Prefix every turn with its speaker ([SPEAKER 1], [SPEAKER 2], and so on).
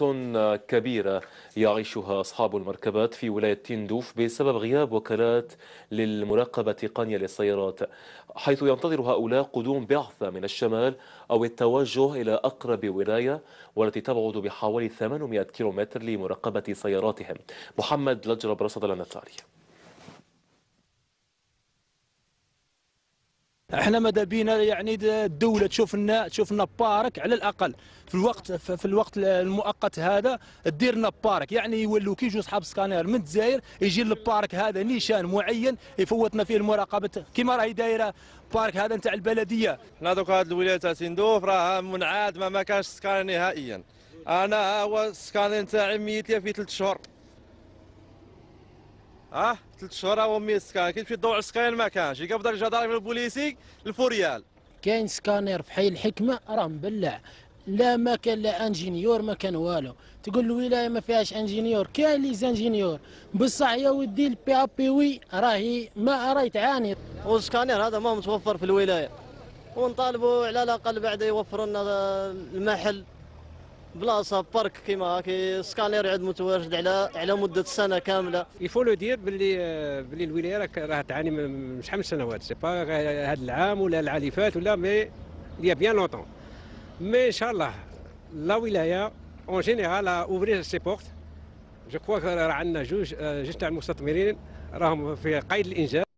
[SPEAKER 1] آه، كبيرة يعيشها أصحاب المركبات في ولاية تندوف بسبب غياب وكالات للمراقبة تقنية للسيارات حيث ينتظر هؤلاء قدوم بعثة من الشمال أو التوجه إلى أقرب ولاية والتي تبعد بحوالي 800 كيلومتر لمراقبة سياراتهم محمد لجرب رصد لنا التعليق احنا ماذا بينا
[SPEAKER 2] يعني الدوله تشوف لنا تشوف لنا بارك على الاقل في الوقت في الوقت المؤقت هذا دير لنا بارك يعني يولوا كي يجوا اصحاب سكانير من الجزائر يجي للبارك هذا نيشان معين يفوتنا فيه المراقبه كما راهي دايره
[SPEAKER 3] بارك هذا نتاع البلديه حنا دوك هذه الولايه تاع سندوف راها منعدمه ما كانش سكان نهائيا انا هو السكان نتاعي ميت في ثلاث شهور اه ah, ثلاث شهور هو مي السكان كي تمشي تدور على السكان ما كانش يقبض لك من البوليسي الفوريال
[SPEAKER 4] كاين سكانير في حي الحكمه راه مبلع لا ما كان لا انجينيور ما كان والو تقول الولايه ما فيهاش انجينيور كاين لي زانجينيور بصح يا ودي البي ا بي وي راهي ما راهي تعاني والسكانير هذا ما متوفر في الولايه
[SPEAKER 5] ونطالبوا على الاقل بعد يوفروا لنا المحل بلاصه بارك
[SPEAKER 6] كيما كي سكانير يعود متواجد على على مده سنه كامله يفو لو دير باللي باللي الولايه راك راه تعاني من شحال من سنوات سي با هذا العام ولا العام اللي فات ولا مي لي بيان لونتون مي ان شاء الله لا ولايه اون جينيرال اوفري سي بورت جو كوا راه عندنا جوج آه، جوج تاع المستثمرين راهم في قيد الانجاز